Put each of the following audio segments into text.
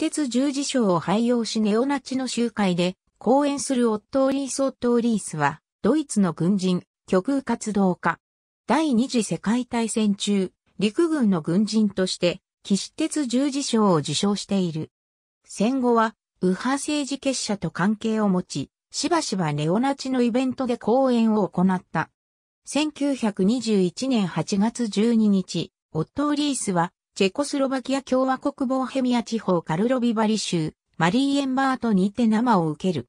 鉄十字章を廃用しネオナチの集会で、講演するオットーリース・オットーリースは、ドイツの軍人、極右活動家。第二次世界大戦中、陸軍の軍人として、岸鉄十字章を受章している。戦後は、右派政治結社と関係を持ち、しばしばネオナチのイベントで講演を行った。1921年8月12日、オットーリースはチェコスロバキア共和国ボーヘミア地方カルロビバリ州、マリーエンバートにて生を受ける。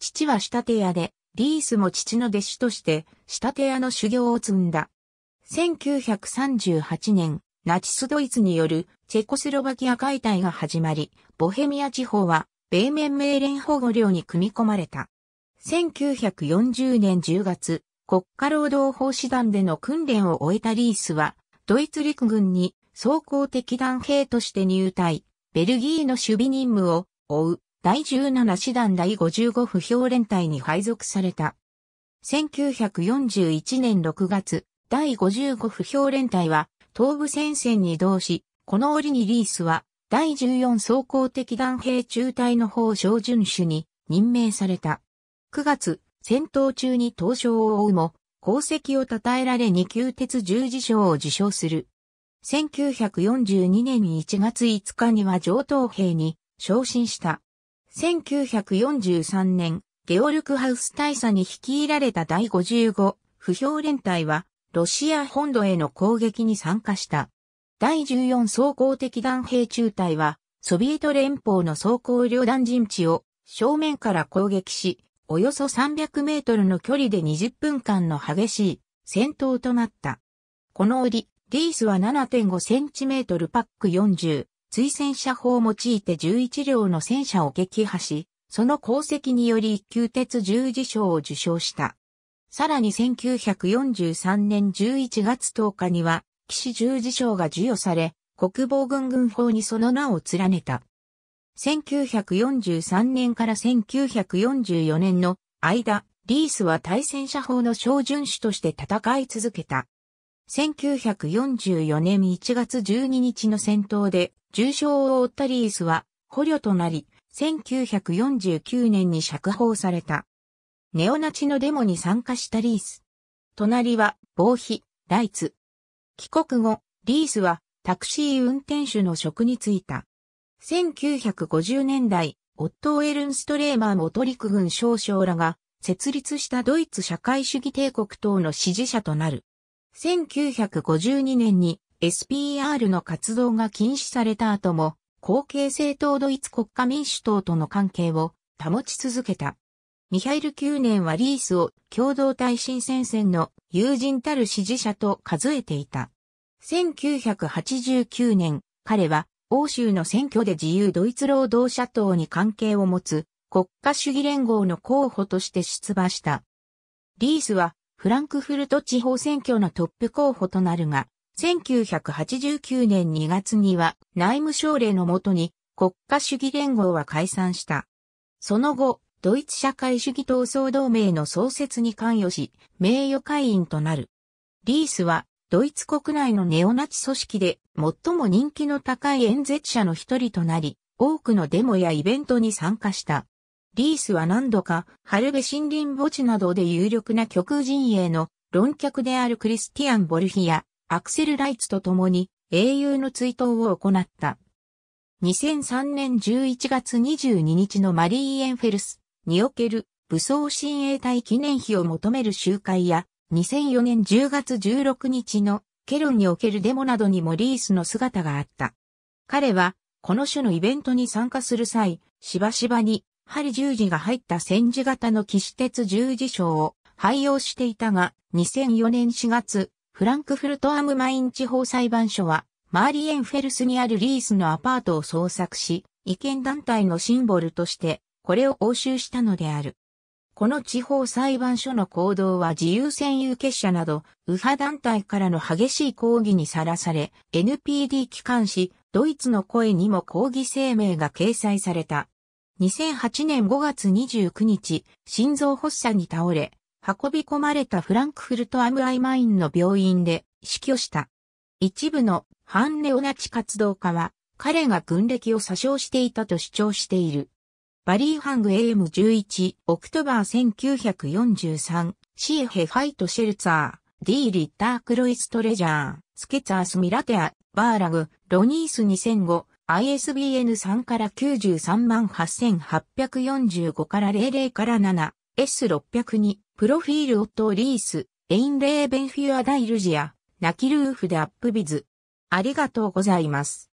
父は仕立て屋で、リースも父の弟子として、仕立て屋の修行を積んだ。1938年、ナチスドイツによるチェコスロバキア解体が始まり、ボヘミア地方は、米面命令保護領に組み込まれた。1940年10月、国家労働法師団での訓練を終えたリースは、ドイツ陸軍に総攻的弾兵として入隊、ベルギーの守備任務を追う第17師団第55不評連隊に配属された。1941年6月、第55不評連隊は東部戦線に移動し、この折にリースは第14総攻的弾兵中隊の方小遵守に任命された。9月、戦闘中に闘将を追うも、功績を称えられ2級鉄十字章を受賞する。1942年1月5日には上等兵に昇進した。1943年、ゲオルクハウス大佐に率いられた第55不評連隊は、ロシア本土への攻撃に参加した。第14総合的弾兵中隊は、ソビエト連邦の装甲旅団陣地を正面から攻撃し、およそ300メートルの距離で20分間の激しい戦闘となった。この折、リースは 7.5cm パック40、追戦車砲を用いて11両の戦車を撃破し、その功績により一級鉄十字章を受賞した。さらに1943年11月10日には、騎士十字章が授与され、国防軍軍法にその名を連ねた。1943年から1944年の間、リースは対戦車法の小巡守として戦い続けた。1944年1月12日の戦闘で重傷を負ったリースは捕虜となり、1949年に釈放された。ネオナチのデモに参加したリース。隣は防費、ライツ。帰国後、リースはタクシー運転手の職に就いた。1950年代、オットー・エルンストレーマーもトリク軍少将らが設立したドイツ社会主義帝国等の支持者となる。1952年に SPR の活動が禁止された後も、後継政党ドイツ国家民主党との関係を保ち続けた。ミハイル9年はリースを共同体新戦線の友人たる支持者と数えていた。1989年、彼は欧州の選挙で自由ドイツ労働者党に関係を持つ国家主義連合の候補として出馬した。リースはフランクフルト地方選挙のトップ候補となるが、1989年2月には内務省令のもとに国家主義連合は解散した。その後、ドイツ社会主義闘争同盟の創設に関与し、名誉会員となる。リースは、ドイツ国内のネオナチ組織で最も人気の高い演説者の一人となり、多くのデモやイベントに参加した。リースは何度か、春部森林墓地などで有力な極右陣営の論客であるクリスティアン・ボルヒやアクセル・ライツと共に英雄の追悼を行った。2003年11月22日のマリー・エンフェルスにおける武装親衛隊記念碑を求める集会や2004年10月16日のケロンにおけるデモなどにもリースの姿があった。彼はこの種のイベントに参加する際、しばしばに針十字が入った戦時型の騎士鉄十字章を廃用していたが、2004年4月、フランクフルトアムマイン地方裁判所は、マーリエンフェルスにあるリースのアパートを捜索し、意見団体のシンボルとして、これを押収したのである。この地方裁判所の行動は自由占有結社など、右派団体からの激しい抗議にさらされ、NPD 機関紙、ドイツの声にも抗議声明が掲載された。2008年5月29日、心臓発作に倒れ、運び込まれたフランクフルトアムアイマインの病院で死去した。一部の反ネオナチ活動家は、彼が軍歴を詐称していたと主張している。バリーハング AM11、オクトバー1943、シーヘ・ファイト・シェルツァー、ディー・リッター・クロイストレジャー、スケツァース・ミラテア、バーラグ、ロニース2005、ISBN 3から938,845から00から7、S602、プロフィールオットーリース、エインレーベンフィアダイルジア、ナキルーフでアップビズ。ありがとうございます。